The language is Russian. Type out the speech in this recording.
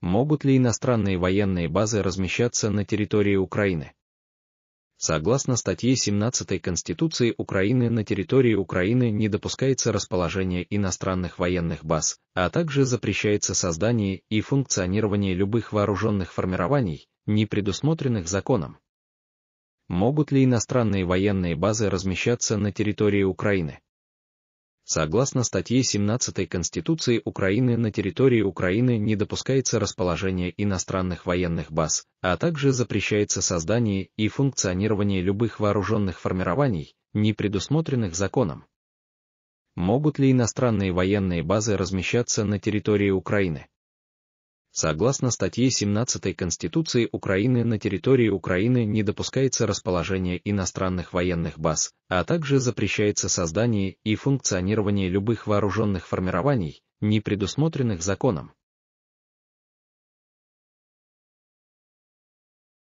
Могут ли иностранные военные базы размещаться на территории Украины? Согласно статье 17 Конституции Украины на территории Украины не допускается расположение иностранных военных баз, а также запрещается создание и функционирование любых вооруженных формирований, не предусмотренных законом. Могут ли иностранные военные базы размещаться на территории Украины? Согласно статье 17 Конституции Украины на территории Украины не допускается расположение иностранных военных баз, а также запрещается создание и функционирование любых вооруженных формирований, не предусмотренных законом. Могут ли иностранные военные базы размещаться на территории Украины? Согласно статье 17 Конституции Украины на территории Украины не допускается расположение иностранных военных баз, а также запрещается создание и функционирование любых вооруженных формирований, не предусмотренных законом,